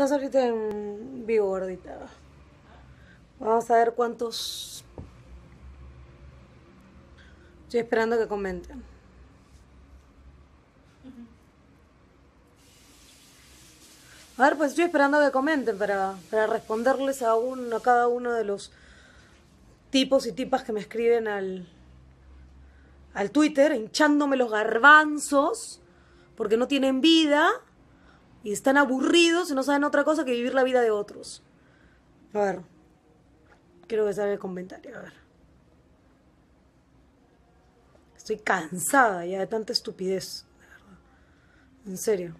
Estás ahorita en vivo, gordita. Vamos a ver cuántos... Estoy esperando que comenten. A ver, pues estoy esperando que comenten para, responderles a, uno, a cada uno de los tipos y tipas que me escriben al, al Twitter, hinchándome los garbanzos, porque no tienen vida y están aburridos y no saben otra cosa que vivir la vida de otros. A ver, quiero que salga el comentario, a ver. Estoy cansada ya de tanta estupidez, de verdad. En serio.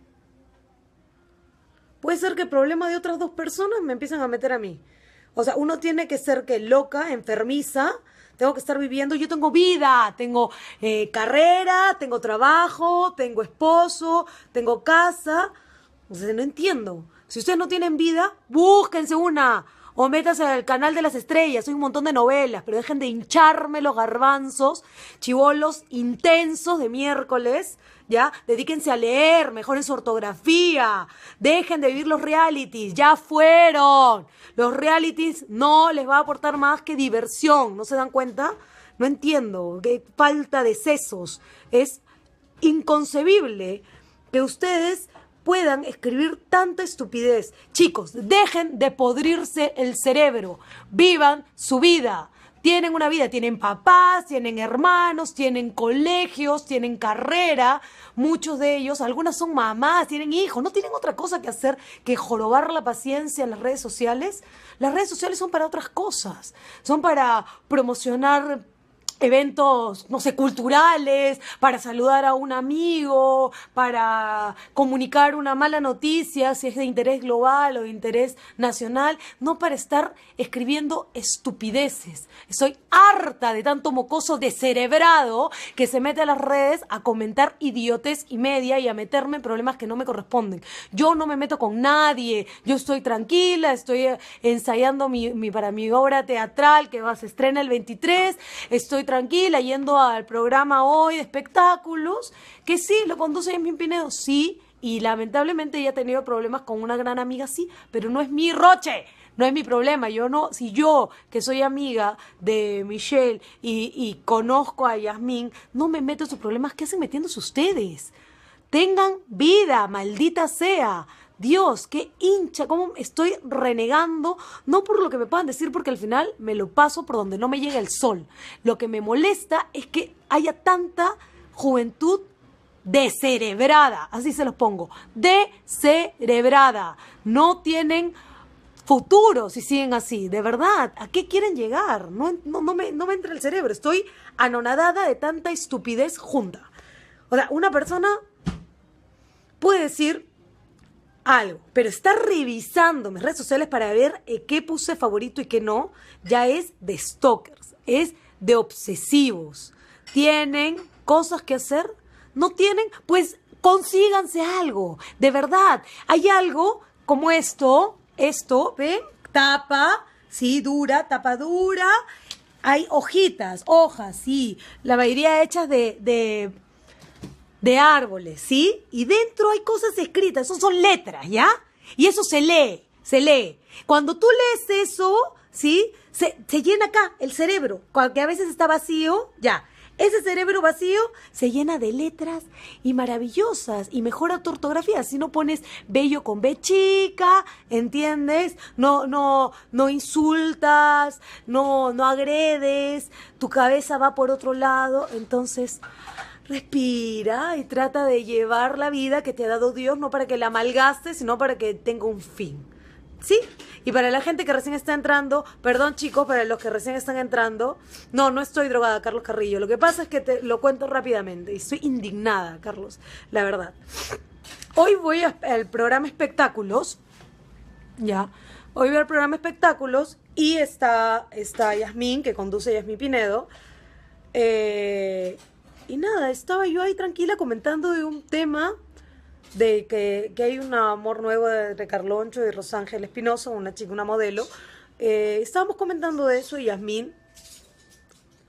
Puede ser que el problema de otras dos personas me empiecen a meter a mí. O sea, uno tiene que ser que loca, enfermiza, tengo que estar viviendo, yo tengo vida, tengo eh, carrera, tengo trabajo, tengo esposo, tengo casa no entiendo. Si ustedes no tienen vida, búsquense una. O métanse al canal de las estrellas. Hay un montón de novelas. Pero dejen de hincharme los garbanzos, chivolos intensos de miércoles. ¿Ya? Dedíquense a leer, mejoren su ortografía. Dejen de vivir los realities. Ya fueron. Los realities no les va a aportar más que diversión. ¿No se dan cuenta? No entiendo. Qué falta de sesos. Es inconcebible que ustedes puedan escribir tanta estupidez. Chicos, dejen de podrirse el cerebro, vivan su vida. Tienen una vida, tienen papás, tienen hermanos, tienen colegios, tienen carrera, muchos de ellos, algunas son mamás, tienen hijos, no tienen otra cosa que hacer que jorobar la paciencia en las redes sociales. Las redes sociales son para otras cosas, son para promocionar eventos, no sé, culturales, para saludar a un amigo, para comunicar una mala noticia, si es de interés global o de interés nacional, no para estar escribiendo estupideces. Estoy harta de tanto mocoso descerebrado que se mete a las redes a comentar idiotes y media y a meterme en problemas que no me corresponden. Yo no me meto con nadie, yo estoy tranquila, estoy eh, ensayando mi, para mi obra teatral que va, se estrena el 23, estoy tranquila yendo al programa hoy de espectáculos, que sí, lo conduce Yasmin Pinedo, sí, y lamentablemente ella ha tenido problemas con una gran amiga, sí, pero no es mi roche. No es mi problema, yo no, si yo que soy amiga de Michelle y, conozco a Yasmín, no me meto en sus problemas, ¿qué hacen metiéndose ustedes? Tengan vida, maldita sea. Dios, qué hincha, cómo estoy renegando, no por lo que me puedan decir, porque al final me lo paso por donde no me llega el sol. Lo que me molesta es que haya tanta juventud descerebrada, así se los pongo, descerebrada. No tienen futuro si siguen así, de verdad, ¿a qué quieren llegar? No, no me entra el cerebro, estoy anonadada de tanta estupidez junta. O sea, una persona puede decir algo, pero estar revisando mis redes sociales para ver eh, qué puse favorito y qué no, ya es de stalkers, es de obsesivos. Tienen cosas que hacer, no tienen, pues consíganse algo, de verdad. Hay algo como esto, esto, ¿ven? Tapa, sí, dura, tapa dura. Hay hojitas, hojas, sí, la mayoría hechas de de árboles, ¿sí? Y dentro hay cosas escritas, eso son letras, ¿ya? Y eso se lee, se lee. Cuando tú lees eso, ¿sí? Se, se llena acá el cerebro, que a veces está vacío, ya. Ese cerebro vacío se llena de letras y maravillosas y mejora tu ortografía. Si no pones bello con B chica, ¿entiendes? No, no, no insultas, no, no agredes, tu cabeza va por otro lado. Entonces, Respira y trata de llevar la vida que te ha dado Dios, no para que la malgastes, sino para que tenga un fin. ¿Sí? Y para la gente que recién está entrando, perdón chicos, para los que recién están entrando, no, no estoy drogada, Carlos Carrillo. Lo que pasa es que te lo cuento rápidamente y estoy indignada, Carlos, la verdad. Hoy voy al programa Espectáculos, ya. Hoy voy al programa Espectáculos y está, está Yasmín, que conduce Yasmin Pinedo. Eh, y nada, estaba yo ahí tranquila comentando de un tema de que, hay un amor nuevo entre Carloncho y Rosángel Espinosa, una chica, una modelo. Eh, estábamos comentando de eso y Yasmín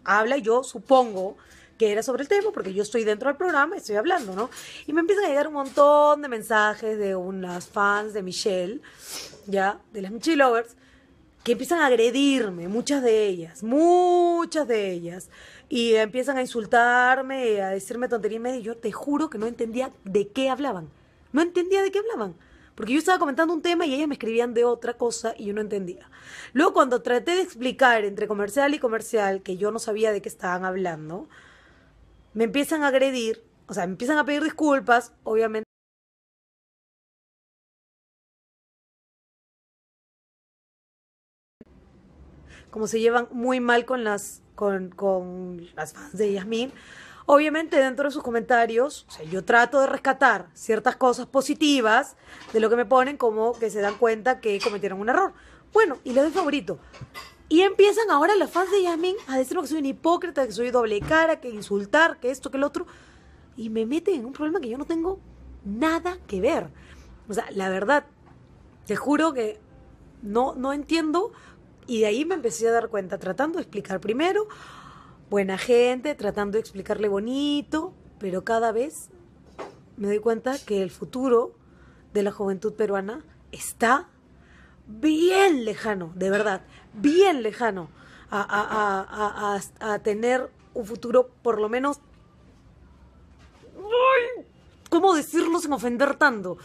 habla, yo supongo que era sobre el tema, porque yo estoy dentro del programa y estoy hablando, ¿no? Y me empiezan a llegar un montón de mensajes de unas fans de Michelle, ya, de las Michelle Lovers, que empiezan a agredirme, muchas de ellas, muchas de ellas y empiezan a insultarme, a decirme tonterías y yo te juro que no entendía de qué hablaban. No entendía de qué hablaban. Porque yo estaba comentando un tema y ellas me escribían de otra cosa y yo no entendía. Luego cuando traté de explicar entre comercial y comercial que yo no sabía de qué estaban hablando, me empiezan a agredir, o sea, me empiezan a pedir disculpas, obviamente. Como se llevan muy mal con las con, las fans de Yasmín. Obviamente dentro de sus comentarios, yo trato de rescatar ciertas cosas positivas de lo que me ponen, como que se dan cuenta que cometieron un error. Bueno, y le doy favorito. Y empiezan ahora las fans de yamin a decirme que soy un hipócrita, que soy doble cara, que insultar, que esto, que el otro. Y me meten en un problema que yo no tengo nada que ver. O sea, la verdad, te juro que no, no entiendo y de ahí me empecé a dar cuenta, tratando de explicar primero, buena gente, tratando de explicarle bonito, pero cada vez me doy cuenta que el futuro de la juventud peruana está bien lejano, de verdad, bien lejano a, tener un futuro por lo menos... ¿Cómo decirlo sin ofender tanto?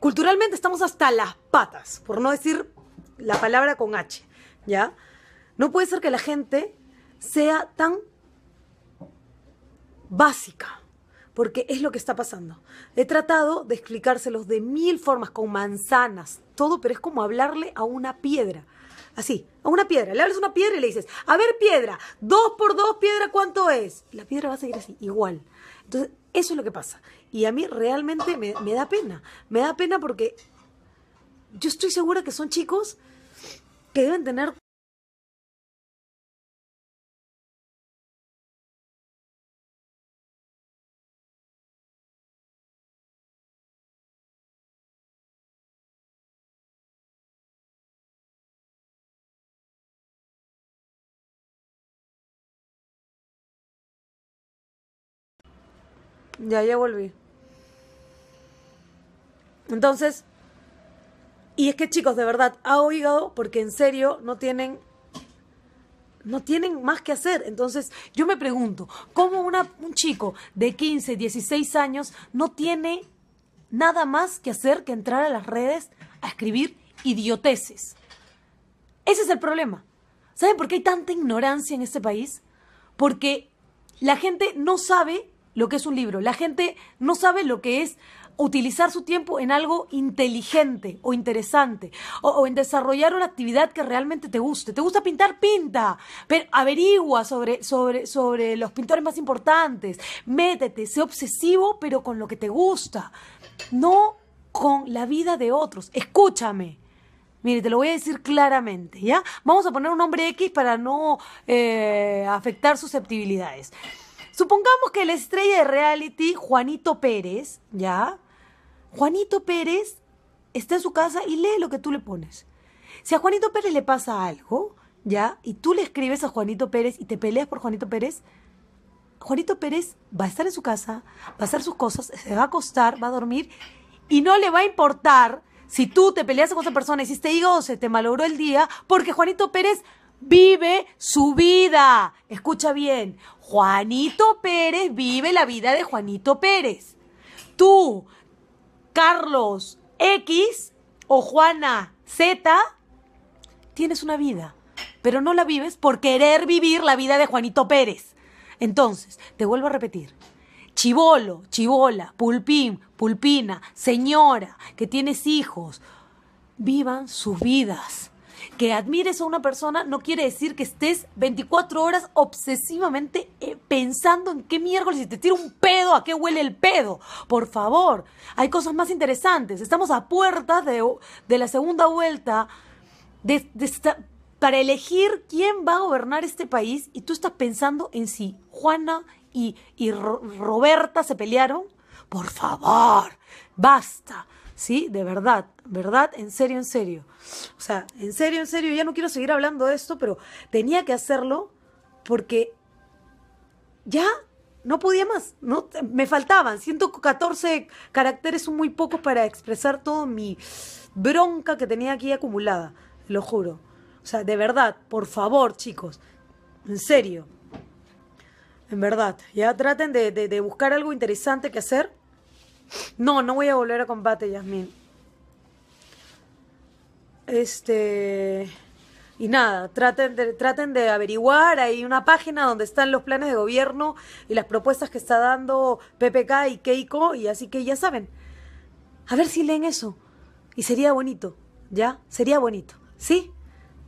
Culturalmente estamos hasta las patas, por no decir la palabra con H, ¿ya? No puede ser que la gente sea tan básica, porque es lo que está pasando. He tratado de explicárselos de mil formas, con manzanas, todo, pero es como hablarle a una piedra. Así, a una piedra. Le hablas a una piedra y le dices, a ver piedra, dos por dos piedra, ¿cuánto es? La piedra va a seguir así, igual. Entonces, eso es lo que pasa. Y a mí realmente me, me da pena. Me da pena porque yo estoy segura que son chicos que deben tener Ya, ya volví. Entonces, y es que chicos, de verdad, ha oído porque en serio no tienen no tienen más que hacer. Entonces, yo me pregunto, ¿cómo un chico de 15, 16 años no tiene nada más que hacer que entrar a las redes a escribir idioteces? Ese es el problema. ¿Saben por qué hay tanta ignorancia en este país? Porque la gente no sabe lo que es un libro, la gente no sabe lo que es utilizar su tiempo en algo inteligente o interesante o, en desarrollar una actividad que realmente te guste. ¿Te gusta pintar? Pinta, pero averigua sobre, sobre, sobre los pintores más importantes, métete, sé obsesivo pero con lo que te gusta, no con la vida de otros. Escúchame. Mire, te lo voy a decir claramente, ¿ya? Vamos a poner un nombre X para no eh, afectar susceptibilidades. Supongamos que la estrella de reality, Juanito Pérez, ¿ya? Juanito Pérez está en su casa y lee lo que tú le pones. Si a Juanito Pérez le pasa algo, ¿ya? Y tú le escribes a Juanito Pérez y te peleas por Juanito Pérez, Juanito Pérez va a estar en su casa, va a hacer sus cosas, se va a acostar, va a dormir y no le va a importar si tú te peleas con esa persona, hiciste si este o se te malogró el día, porque Juanito Pérez vive su vida. Escucha bien, Juanito Pérez vive la vida de Juanito Pérez. Tú Carlos X o Juana Z, tienes una vida, pero no la vives por querer vivir la vida de Juanito Pérez. Entonces, te vuelvo a repetir. Chivolo, chivola, pulpín, pulpina, señora, que tienes hijos, vivan sus vidas que admires a una persona no quiere decir que estés 24 horas obsesivamente eh, pensando en qué miércoles si te tira un pedo, a qué huele el pedo. Por favor, hay cosas más interesantes. Estamos a puertas de, de la segunda vuelta para elegir quién va a gobernar este país y tú estás pensando en si Juana y, Roberta se pelearon. Por favor, basta. ¿sí? De verdad, verdad, en serio, en serio. O sea, en serio, en serio, ya no quiero seguir hablando de esto, pero tenía que hacerlo porque ya no podía más, no, me faltaban 114 caracteres, son muy pocos para expresar toda mi bronca que tenía aquí acumulada, lo juro. O sea, de verdad, por favor, chicos, en serio. En verdad, ya traten de buscar algo interesante que hacer no, no voy a volver a combate, Yasmin. Este. Y nada, traten de, averiguar. Hay una página donde están los planes de gobierno y las propuestas que está dando PPK y Keiko, y así que ya saben. A ver si leen eso. Y sería bonito, ¿ya? Sería bonito, ¿sí?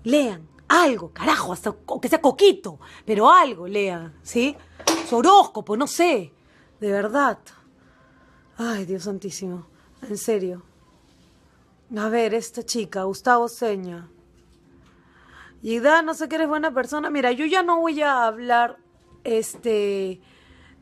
Lean algo, carajo, hasta que sea coquito, pero algo lean, ¿sí? Su horóscopo, no sé. De verdad. Ay, Dios santísimo. En serio. A ver, esta chica, Gustavo Seña. Y da, no sé que eres buena persona. Mira, yo ya no voy a hablar este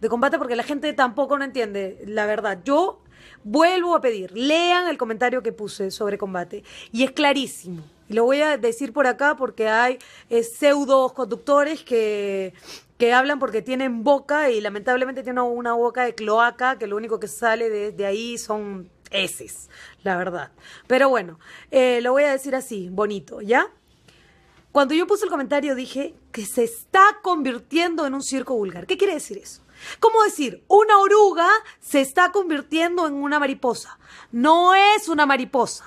de combate porque la gente tampoco no entiende, la verdad. Yo vuelvo a pedir, lean el comentario que puse sobre combate y es clarísimo. Y lo voy a decir por acá porque hay eh, pseudo conductores que que hablan porque tienen boca y lamentablemente tienen una boca de cloaca que lo único que sale de, ahí son heces, la verdad. Pero bueno, eh, lo voy a decir así, bonito, ¿ya? Cuando yo puse el comentario dije que se está convirtiendo en un circo vulgar. ¿Qué quiere decir eso? ¿Cómo decir? Una oruga se está convirtiendo en una mariposa. No es una mariposa.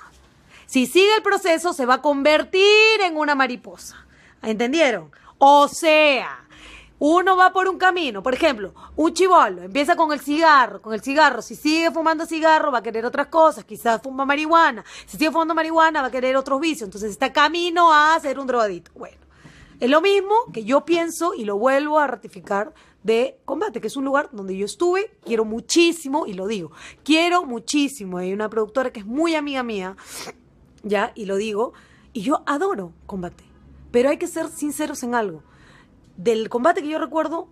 Si sigue el proceso, se va a convertir en una mariposa. ¿Entendieron? O sea, uno va por un camino, por ejemplo, un chivolo empieza con el cigarro, con el cigarro, si sigue fumando cigarro va a querer otras cosas, quizás fuma marihuana, si sigue fumando marihuana va a querer otros vicios, entonces está camino a hacer un drogadito. Bueno, es lo mismo que yo pienso y lo vuelvo a ratificar de Combate, que es un lugar donde yo estuve, quiero muchísimo y lo digo, quiero muchísimo, hay una productora que es muy amiga mía, ya, y lo digo, y yo adoro Combate, pero hay que ser sinceros en algo del combate que yo recuerdo,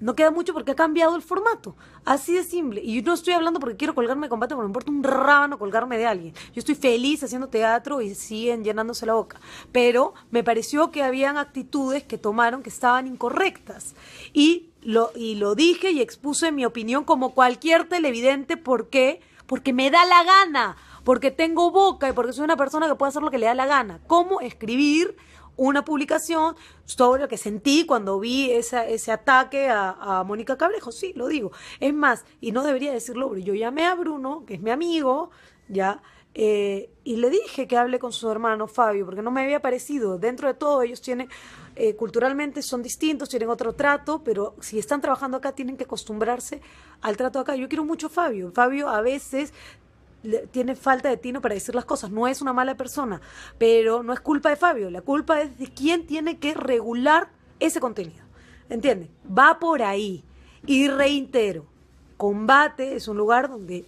no queda mucho porque ha cambiado el formato. Así de simple. Y yo no estoy hablando porque quiero colgarme de combate, porque me importa un rábano colgarme de alguien. Yo estoy feliz haciendo teatro y siguen llenándose la boca. Pero me pareció que habían actitudes que tomaron que estaban incorrectas. Y lo, y lo dije y expuse mi opinión como cualquier televidente. ¿Por qué? Porque me da la gana. Porque tengo boca y porque soy una persona que puede hacer lo que le da la gana. ¿Cómo escribir? una publicación sobre lo que sentí cuando vi ese ataque a, Mónica Cablejo, Sí, lo digo. Es más, y no debería decirlo, pero yo llamé a Bruno, que es mi amigo, ya, eh, y le dije que hable con su hermano Fabio, porque no me había parecido. Dentro de todo, ellos tienen, eh, culturalmente son distintos, tienen otro trato, pero si están trabajando acá, tienen que acostumbrarse al trato acá. Yo quiero mucho a Fabio. Fabio a veces tiene falta de tino para decir las cosas, no es una mala persona, pero no es culpa de Fabio, la culpa es de quien tiene que regular ese contenido. entiende Va por ahí. Y reitero, combate es un lugar donde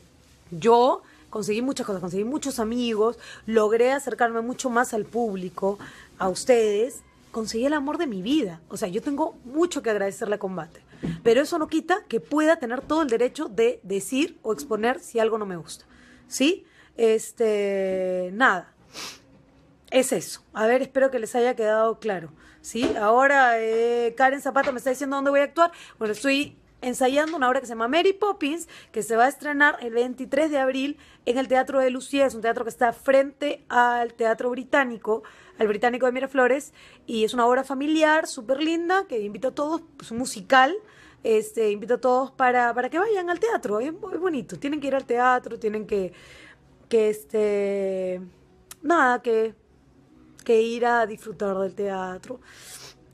yo conseguí muchas cosas, conseguí muchos amigos, logré acercarme mucho más al público, a ustedes, conseguí el amor de mi vida. O sea, yo tengo mucho que agradecerle a combate. Pero eso no quita que pueda tener todo el derecho de decir o exponer si algo no me gusta. ¿sí? Este, nada. Es eso. A ver, espero que les haya quedado claro. ¿Sí? Ahora eh, Karen Zapata me está diciendo dónde voy a actuar. Bueno, estoy ensayando una obra que se llama Mary Poppins, que se va a estrenar el 23 de abril en el Teatro de Lucía. Es un teatro que está frente al Teatro Británico, al Británico de Miraflores, y es una obra familiar súper linda que invito a todos, es pues, un musical este, invito a todos para, para que vayan al teatro, es muy bonito, tienen que ir al teatro, tienen que, que este, nada, que, que ir a disfrutar del teatro.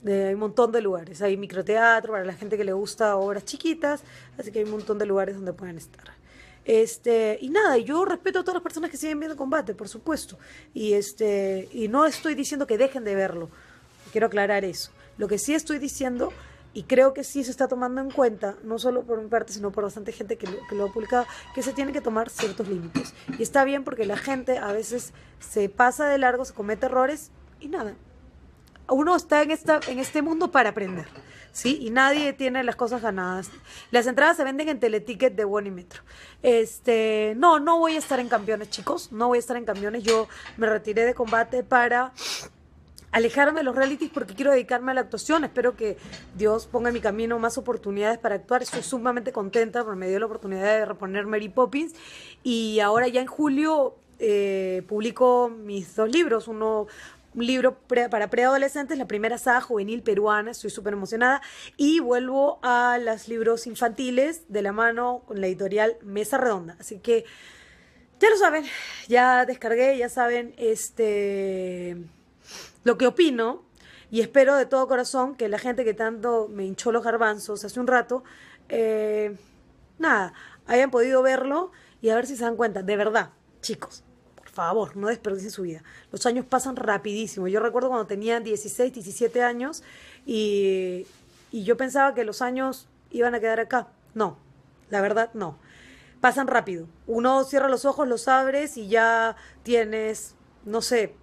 hay un montón de lugares, hay microteatro para la gente que le gusta obras chiquitas, así que hay un montón de lugares donde pueden estar. Este, y nada, yo respeto a todas las personas que siguen viendo combate, por supuesto. Y este, y no estoy diciendo que dejen de verlo. Quiero aclarar eso. Lo que sí estoy diciendo y creo que sí se está tomando en cuenta, no solo por mi parte, sino por bastante gente que lo, que ha publicado, que se tienen que tomar ciertos límites. Y está bien porque la gente a veces se pasa de largo, se comete errores y nada. Uno está en, esta, en este mundo para aprender, ¿sí? Y nadie tiene las cosas ganadas. Las entradas se venden en Teleticket de metro Este, no, no voy a estar en campeones, chicos. No voy a estar en campeones. Yo me retiré de combate para alejarme de los realities porque quiero dedicarme a la actuación. Espero que Dios ponga en mi camino más oportunidades para actuar. Estoy sumamente contenta porque me dio la oportunidad de reponer Mary Poppins. Y ahora ya en julio eh, publico mis dos libros. Uno un libro para preadolescentes, la primera saga juvenil peruana, estoy súper emocionada, y vuelvo a los libros infantiles de la mano con la editorial Mesa Redonda. Así que ya lo saben, ya descargué, ya saben, este lo que opino, y espero de todo corazón que la gente que tanto me hinchó los garbanzos hace un rato, eh, nada, hayan podido verlo y a ver si se dan cuenta. De verdad, chicos, por favor, no desperdicien su vida. Los años pasan rapidísimo. Yo recuerdo cuando tenía 16, 17 años y, y yo pensaba que los años iban a quedar acá. No, la verdad, no. Pasan rápido. Uno cierra los ojos, los abres y ya tienes, no sé,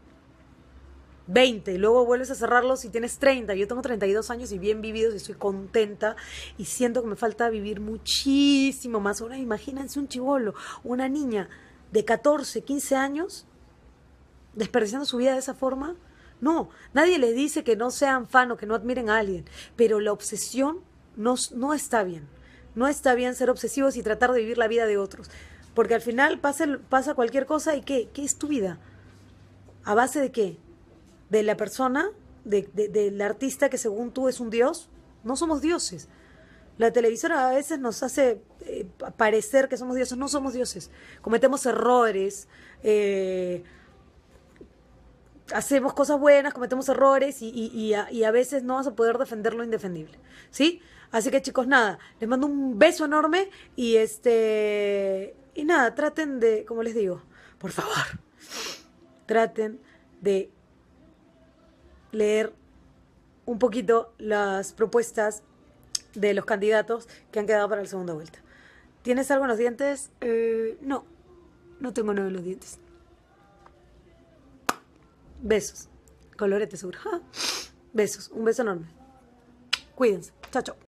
20 y luego vuelves a cerrarlos y tienes 30. Yo tengo 32 años y bien vividos y estoy contenta y siento que me falta vivir muchísimo más. Ahora imagínense un chivolo, una niña de 14, 15 años desperdiciando su vida de esa forma. No, nadie les dice que no sean fan o que no admiren a alguien, pero la obsesión no, está bien. No está bien ser obsesivos y tratar de vivir la vida de otros. Porque al final pasa, pasa cualquier cosa y ¿qué? ¿Qué es tu vida? ¿A base de qué? de la persona, de, del artista que según tú es un dios. No somos dioses. La televisora a veces nos hace eh, parecer que somos dioses. No somos dioses. Cometemos errores. Eh, hacemos cosas buenas, cometemos errores y, a, y, a, veces no vas a poder defender lo indefendible. ¿Sí? Así que chicos, nada, les mando un beso enorme y este. Y nada, traten de, como les digo, por favor, traten de leer un poquito las propuestas de los candidatos que han quedado para la segunda vuelta. ¿Tienes algo en los dientes? Eh, no, no tengo nada en los dientes. Besos. Colorete seguro. Besos. Un beso enorme. Cuídense. Chao, chao.